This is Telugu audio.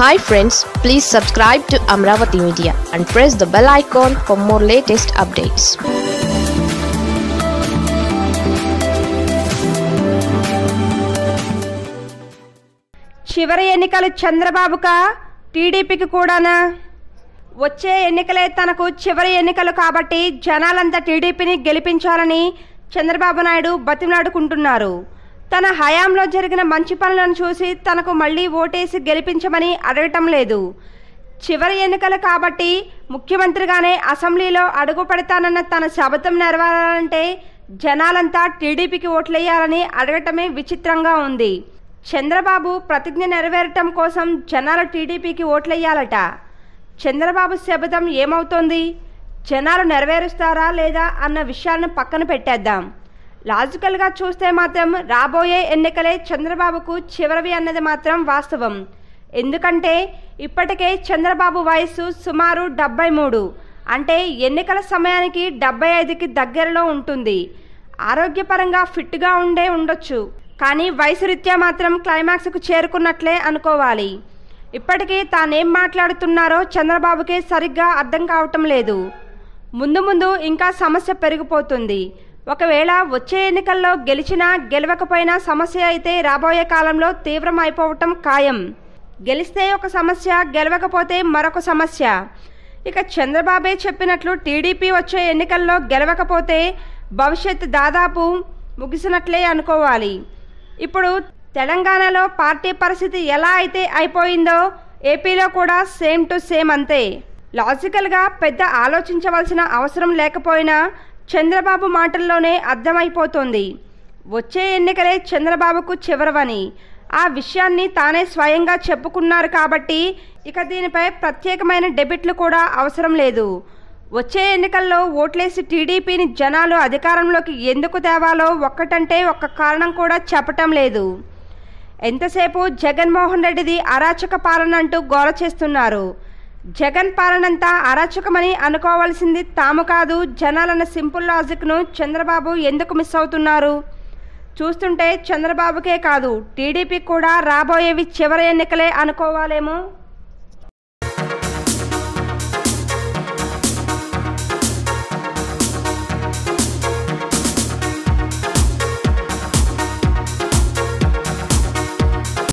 hi friends please subscribe to Amaravati media and press the bell icon for more latest updates చివరి ఎన్నికలు చంద్రబాబుకా టీడీపీకి కూడానా వచ్చే ఎన్నికలే తనకు చివరి ఎన్నికలు కాబట్టి జనాలంతా టీడీపీని గెలిపించాలని చంద్రబాబు నాయుడు బతిమలాడుకుంటున్నారు తన హయాంలో జరిగిన మంచి పనులను చూసి తనకు మళ్లీ ఓటేసి గెలిపించమని అడగటం లేదు చివరి ఎన్నికలు కాబట్టి ముఖ్యమంత్రిగానే అసెంబ్లీలో అడుగు పెడతానన్న తన శపథం నెరవేరాలంటే జనాలంతా టీడీపీకి ఓట్లేయాలని అడగటమే విచిత్రంగా ఉంది చంద్రబాబు ప్రతిజ్ఞ నెరవేరటం కోసం జనాలు టీడీపీకి ఓట్లేయాలట చంద్రబాబు శపథం ఏమవుతోంది జనాలు నెరవేరుస్తారా లేదా అన్న విషయాలను పక్కన పెట్టేద్దాం లాజికల్గా చూస్తే మాత్రం రాబోయే ఎన్నికలే చంద్రబాబుకు చివరివి అన్నది మాత్రం వాస్తవం ఎందుకంటే ఇప్పటికే చంద్రబాబు వయసు సుమారు డెబ్బై మూడు అంటే ఎన్నికల సమయానికి డెబ్బై ఐదుకి దగ్గరలో ఉంటుంది ఆరోగ్యపరంగా ఫిట్గా ఉండే ఉండొచ్చు కానీ వయసు రీత్యా మాత్రం క్లైమాక్స్కు చేరుకున్నట్లే అనుకోవాలి ఇప్పటికీ తానేం మాట్లాడుతున్నారో చంద్రబాబుకే సరిగ్గా అర్థం కావటం లేదు ముందు ముందు ఇంకా సమస్య పెరిగిపోతుంది ఒకవేళ వచ్చే ఎన్నికల్లో గెలిచినా గెలవకపోయినా సమస్య అయితే రాబోయే కాలంలో తీవ్రమైపోవటం ఖాయం గెలిస్తే ఒక సమస్య గెలవకపోతే మరొక సమస్య ఇక చంద్రబాబే చెప్పినట్లు టీడీపీ వచ్చే ఎన్నికల్లో గెలవకపోతే భవిష్యత్ దాదాపు ముగిసినట్లే అనుకోవాలి ఇప్పుడు తెలంగాణలో పార్టీ పరిస్థితి ఎలా అయితే అయిపోయిందో ఏపీలో కూడా సేమ్ టు సేమ్ అంతే లాజికల్గా పెద్ద ఆలోచించవలసిన అవసరం లేకపోయినా చంద్రబాబు మాటల్లోనే అర్థమైపోతోంది వచ్చే ఎన్నికలే చంద్రబాబుకు చివరవని ఆ విషయాన్ని తానే స్వయంగా చెప్పుకున్నారు కాబట్టి ఇక దీనిపై ప్రత్యేకమైన డెబిట్లు కూడా అవసరం లేదు వచ్చే ఎన్నికల్లో ఓట్లేసి టీడీపీని జనాలు అధికారంలోకి ఎందుకు తేవాలో ఒక్కటంటే ఒక్క కారణం కూడా చెప్పటం లేదు ఎంతసేపు జగన్మోహన్ రెడ్డిది అరాచక పాలన అంటూ గోల చేస్తున్నారు జగన్ పాలనంతా అరాచకమని అనుకోవాల్సింది తాము కాదు జనాలన్న సింపుల్ లాజిక్ను చంద్రబాబు ఎందుకు మిస్ అవుతున్నారు చూస్తుంటే చంద్రబాబుకే కాదు టీడీపీ కూడా రాబోయేవి చివరి ఎన్నికలే అనుకోవాలేమో